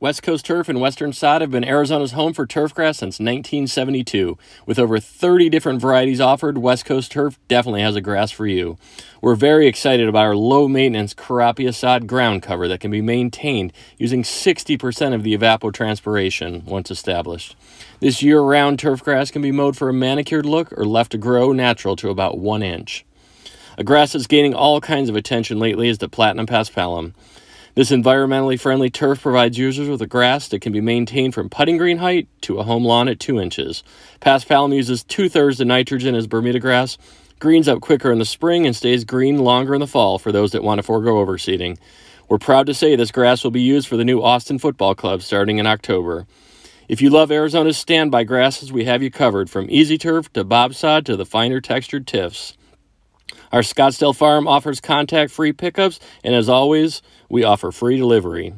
West Coast Turf and Western Sod have been Arizona's home for turf grass since 1972. With over 30 different varieties offered, West Coast Turf definitely has a grass for you. We're very excited about our low maintenance Carapia sod ground cover that can be maintained using 60% of the evapotranspiration once established. This year round turf grass can be mowed for a manicured look or left to grow natural to about one inch. A grass that's gaining all kinds of attention lately is the Platinum Paspalum. This environmentally friendly turf provides users with a grass that can be maintained from putting green height to a home lawn at 2 inches. Past Paspalum uses two thirds the nitrogen as Bermuda grass, greens up quicker in the spring, and stays green longer in the fall for those that want to forego overseeding. We're proud to say this grass will be used for the new Austin Football Club starting in October. If you love Arizona's standby grasses, we have you covered from easy turf to bobsod to the finer textured tiffs. Our Scottsdale farm offers contact free pickups, and as always, we offer free delivery.